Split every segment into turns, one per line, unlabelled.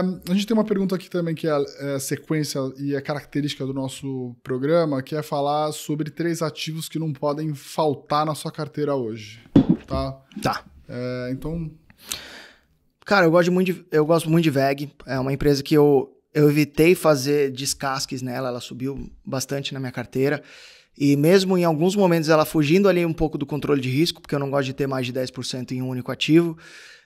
a gente tem uma pergunta aqui também que é, é sequência e é característica do nosso programa, que é falar sobre três ativos que não podem faltar na sua carteira
hoje, tá? Tá. É, então... Cara, eu gosto, muito de, eu gosto muito de VEG. É uma empresa que eu, eu evitei fazer descasques nela. Ela subiu bastante na minha carteira. E mesmo em alguns momentos ela fugindo ali um pouco do controle de risco, porque eu não gosto de ter mais de 10% em um único ativo.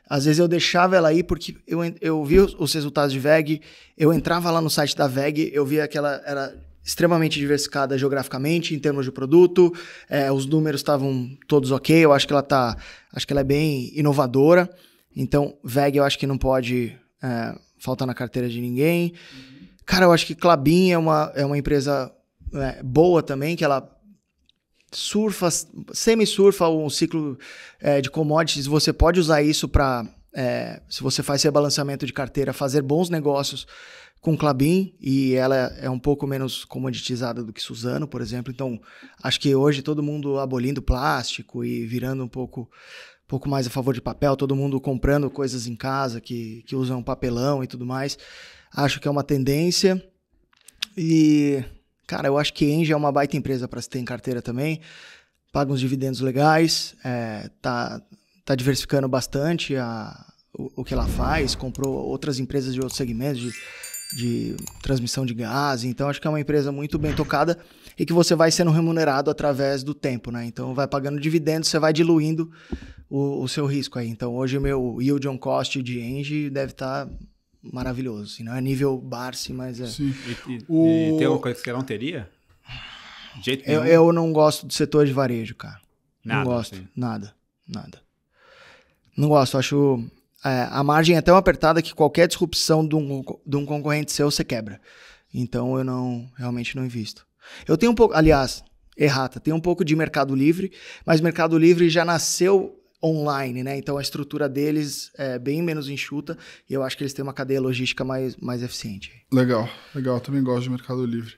Às vezes eu deixava ela aí porque eu, eu vi os, resultados de VEG, eu entrava lá no site da VEG, eu via que ela era extremamente diversificada geograficamente em termos de produto, é, os números estavam todos ok, eu acho que ela tá, acho que ela é bem inovadora, então VEG eu acho que não pode é, faltar na carteira de ninguém. Uhum. Cara, eu acho que Clabin é uma, é uma empresa é, boa também, que ela surfa, semi-surfa um ciclo é, de commodities, você pode usar isso para, é, se você faz rebalanceamento de carteira, fazer bons negócios com Clabin e ela é um pouco menos comoditizada do que Suzano, por exemplo. Então, acho que hoje todo mundo abolindo plástico e virando um pouco pouco mais a favor de papel, todo mundo comprando coisas em casa que, que usam papelão e tudo mais. Acho que é uma tendência. E Cara, eu acho que Engie é uma baita empresa para se ter em carteira também. Paga uns dividendos legais, é, tá, tá diversificando bastante a, o, o, que ela faz, comprou outras empresas de outros segmentos de, de transmissão de gás. Então, acho que é uma empresa muito bem tocada e que você vai sendo remunerado através do tempo, né? Então, vai pagando dividendos, você vai diluindo o, o seu risco aí. Então, hoje, meu yield on cost de Engie deve estar. Tá maravilhoso. não é nível Barça, mas é. Sim. E, e, o... e tem alguma
coisa que não teria? jeito eu, eu
não gosto do setor de varejo, cara. Nada, não gosto. Sim. Nada. Nada. Não gosto. Acho. É, a margem é tão apertada que qualquer disrupção de um, de um concorrente seu você quebra. Então eu não realmente não invisto. Eu tenho um pouco, aliás, errata, tem um pouco de Mercado Livre, mas Mercado Livre já nasceu online, né? Então a estrutura deles é bem menos enxuta e eu acho que eles têm uma cadeia logística mais, mais eficiente. Legal, legal. Eu também gosto de Mercado Livre.